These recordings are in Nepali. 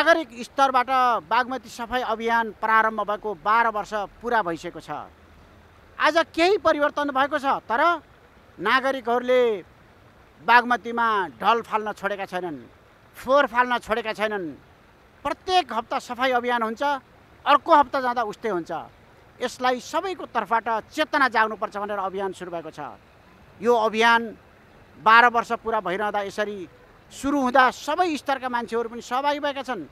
नागरिक स्तरबाट बागमती सफाई अभियान प्रारम्भ भएको बाह्र वर्ष पुरा भइसकेको छ आज केही परिवर्तन भएको छ तर नागरिकहरूले बागमतीमा ढल फाल्न छोडेका छैनन् फोहोर फाल्न छोडेका छैनन् प्रत्येक हप्ता सफाई अभियान हुन्छ अर्को हप्ता जाँदा उस्तै हुन्छ यसलाई सबैको तर्फबाट चेतना जाग्नुपर्छ भनेर अभियान सुरु भएको छ यो अभियान बाह्र वर्ष पुरा भइरहँदा यसरी सुरु हुँदा सबै स्तरका मान्छेहरू पनि सहभागी भएका छन्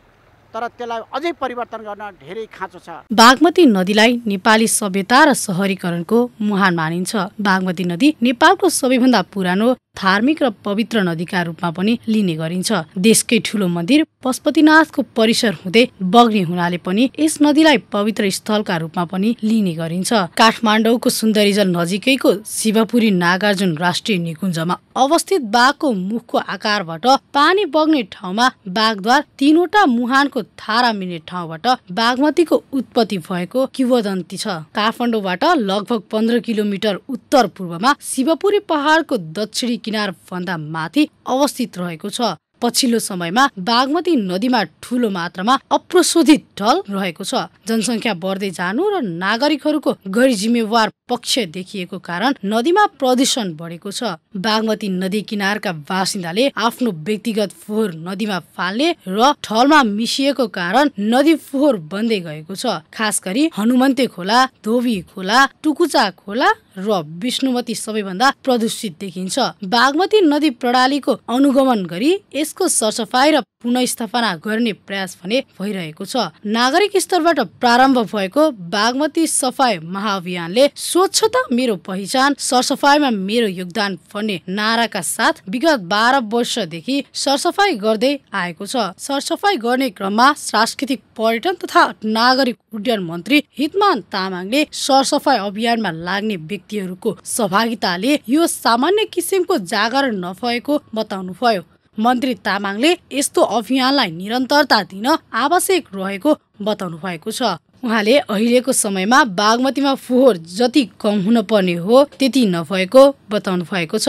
तर त्यसलाई अझै परिवर्तन गर्न धेरै खाँचो छ बागमती नदीलाई नेपाली सभ्यता र सहरीकरणको मुहान मानिन्छ बागमती नदी नेपालको सबैभन्दा पुरानो धार्मिक र पवित्र नदीका रूपमा पनि लिने गरिन्छ देशकै ठुलो मन्दिर पशुपतिनाथको परिसर हुँदै बग्ने हुनाले पनि यस नदीलाई पवित्र स्थलका रूपमा पनि लिने गरिन्छ काठमाडौँको जल नजिकैको शिवपुरी नागार्जुन राष्ट्रिय निकुञ्जमा अवस्थित बाघको मुखको आकारबाट पानी बग्ने ठाउँमा बाघद्वार तिनवटा मुहानको थारा मिल्ने ठाउँबाट बागमतीको उत्पत्ति भएको किवदन्ती छ काठमाडौँबाट लगभग पन्ध्र किलोमिटर उत्तर पूर्वमा शिवपुरी पहाडको दक्षिणी किनार भन्दा माथि अवस्थित रहेको छ पछिल्लो समयमा बागमती नदीमा ठूलो मात्रामा अप्रशोधित ढल रहेको छ जनसङ्ख्या बढ्दै जानु र नागरिकहरूको गैर जिम्मेवार पक्ष देखिएको कारण नदीमा प्रदूषण बढेको छ बागमती नदी किनारका बासिन्दाले आफ्नो व्यक्तिगत फोहोर नदीमा फाल्ने र ठलमा मिसिएको कारण नदी फोहोर बन्दै गएको छ खास गरी हनुमन्ते खोला धोबी खोला टुकुचा खोला र विष्णुमती सबैभन्दा प्रदूषित देखिन्छ बागमती नदी प्रणालीको अनुगमन गरी यसको सरसफाई र पुनस्थापना गर्ने प्रयास भने भइरहेको छ नागरिक स्तरबाट प्रारम्भ भएको बागमती सफाई महाअभियानले स्वच्छता मेरो पहिचान सरसफाईमा मेरो योगदान भन्ने नाराका साथ विगत बाह्र वर्षदेखि सरसफाई गर्दै आएको छ सरसफाई गर्ने क्रममा सांस्कृतिक पर्यटन तथा नागरिक उड्डयन मन्त्री हितमान तामाङले सरसफाई अभियानमा लाग्ने व्यक्तिहरूको सहभागिताले यो सामान्य किसिमको जागरण नभएको बताउनुभयो मन्त्री तामाङले यस्तो अभियानलाई निरन्तरता दिन आवश्यक रहेको बताउनु भएको छ उहाँले अहिलेको समयमा बागमतीमा फोहोर जति कम हुन पर्ने हो त्यति नभएको बताउनु भएको छ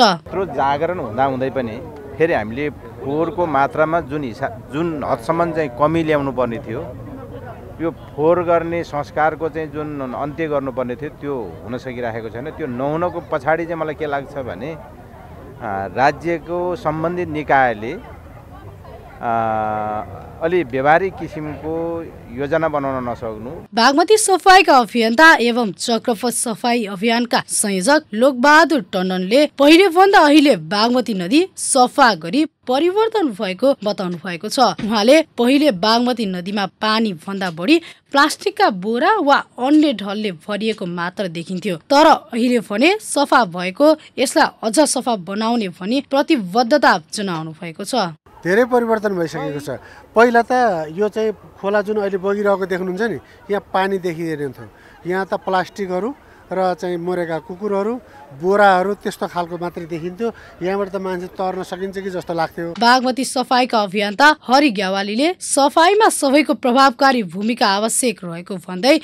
जागरण हुँदै पनि फेरि हामीले फोहोरको मात्रामा जुन हिसाब जुन हदसम्म चाहिँ कमी ल्याउनु पर्ने थियो यो फोहोर गर्ने संस्कारको चाहिँ जुन अन्त्य गर्नुपर्ने थियो त्यो हुन सकिराखेको छैन त्यो नहुनको पछाडि चाहिँ मलाई के लाग्छ भने राज्यको सम्बन्धित निकायले अलि व्यवहारिक किसिमको योजना बनाउन नसक्नु बागमती सफाईका अभियन्ता एवं चक्रपथ सफाई अभियानका संयोजक लोकबहादुर टन्डनले पहिले भन्दा अहिले बागमती नदी सफा गरी परिवर्तन भएको बताउनु भएको छ उहाँले पहिले बागमती नदीमा पानी भन्दा बढी प्लास्टिकका बोरा वा अन्य ढलले भरिएको मात्र देखिन्थ्यो तर अहिले भने सफा भएको यसलाई अझ सफा बनाउने भनी प्रतिबद्धता जनाउनु भएको छ धेरै परिवर्तन भइसकेको छ पहिला त यो चाहिँ खोला जुन अहिले बगिरहेको देख्नुहुन्छ नि यहाँ पानी देखिँदैन थियो यहाँ त प्लास्टिकहरू र चाहिँ मरेका कुकुरहरू बोराहरू त्यस्तो खालको मात्रै देखिन्थ्यो यहाँबाट त मान्छे तर्न सकिन्छ कि जस्तो लाग्थ्यो बागमती सफाईका अभियन्ता हरि ग्यावालीले सफाईमा सबैको प्रभावकारी भूमिका आवश्यक रहेको भन्दै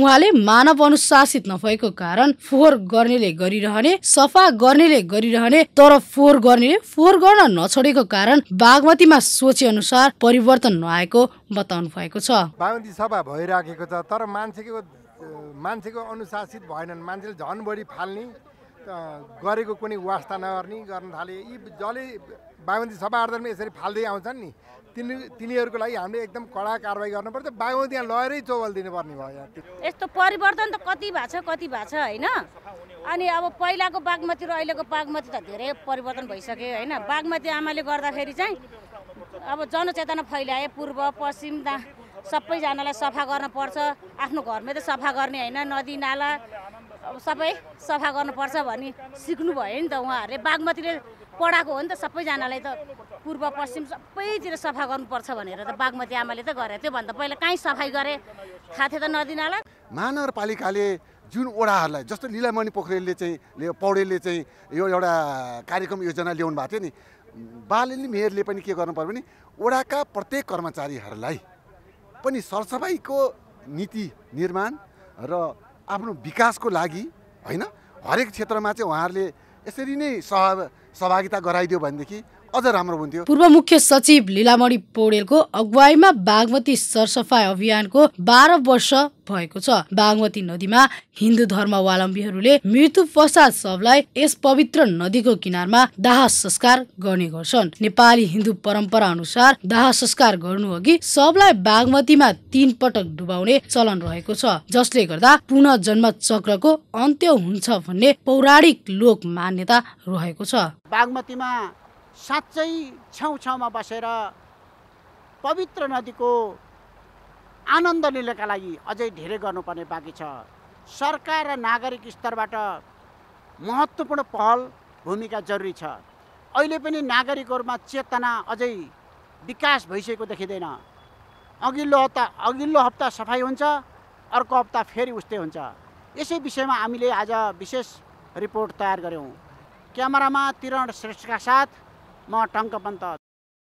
उहाँले मानव अनुशासित नभएको कारण फोहोर गर्नेले गरिरहने सफा गर्नेले गरिरहने तर फोहोर गर्नेले फोहोर गर्न नछोडेको कारण बागमतीमा सोचे अनुसार परिवर्तन नआएको बताउनु भएको छ बागमती सफा भइराखेको छ तर मान्छेको मान्छेको अनुशासित भएनन् मान्छेले झनबढी फाल्ने गरेको कुनै वास्ता नगर्ने गर्न थाले यी जसले बागमती सभा आर्दनमा यसरी फाल्दै आउँछन् नि तिनी तिनीहरूको लागि हामीले एकदम कडा कारवाही गर्नुपर्छ बागमती यहाँ लहरै चौवल दिनुपर्ने भयो यहाँ यस्तो परिवर्तन त कति भएको छ कति भएको छ होइन अनि अब पहिलाको बागमती र अहिलेको बागमती त धेरै परिवर्तन भइसक्यो होइन बागमती आमाले गर्दाखेरि चाहिँ अब जनचेतना फैलाए पूर्व पश्चिम दा सबैजनालाई सफा गर्नुपर्छ आफ्नो घरमै त सफा गर्ने होइन नदी नाला अब सबै सफा गर्नुपर्छ सिक्नु भयो नि त उहाँहरूले बागमतीले पढाएको हो नि त सबैजनालाई त पूर्व पश्चिम सबैतिर सफा गर्नुपर्छ भनेर त बागमती आमाले त गरे त्योभन्दा पहिला कहीँ सफाइ गरे थाहा थियो त नदी नाला महानगरपालिकाले जुन ओडाहरूलाई जस्तो लिलामणि पोखरेलले चाहिँ पौडेलले चाहिँ यो एउटा कार्यक्रम योजना ल्याउनु भएको थियो नि बालिनी मेयरले पनि के गर्नु पर्यो भने ओडाका प्रत्येक कर्मचारीहरूलाई पनि सरसफाइको नीति निर्माण र आफ्नो विकासको लागि होइन हरेक क्षेत्रमा चाहिँ उहाँहरूले यसरी नै सह सहभागिता गराइदियो भनेदेखि अझ राम्रो हुन्थ्यो पूर्व मुख्य सचिव लीलामणि पौडेलको अगुवाईमा बागमती सरसफाई अभियानको बाह्र वर्ष भएको छ बागमती नदीमा हिन्दू धर्मावलम्बीहरूले मृत्यु पश्चात सबलाई यस पवित्र नदीको किनारमा दाह संस्कार गर्ने गर्छन् नेपाली हिन्दू परम्परा अनुसार दाह संस्कार गर्नु अघि सबलाई बागमतीमा तीन पटक डुबाउने चलन रहेको छ जसले गर्दा पुनः जन्म चक्रको अन्त्य हुन्छ भन्ने पौराणिक लोक मान्यता रहेको छ बागमतीमा साँच्चै छेउछाउमा बसेर पवित्र नदीको आनन्द लिनका लागि अझै धेरै गर्नुपर्ने बाँकी छ सरकार र नागरिक स्तरबाट महत्त्वपूर्ण पहल भूमिका जरुरी छ अहिले पनि नागरिकहरूमा चेतना अझै विकास भइसकेको देखिँदैन अघिल्लो हप्ता अघिल्लो हप्ता सफाइ हुन्छ अर्को हप्ता फेरि उस्तै हुन्छ यसै विषयमा हामीले आज विशेष रिपोर्ट तयार गऱ्यौँ क्यामेरामा तिरण श्रेष्ठका साथ मां टंक पंता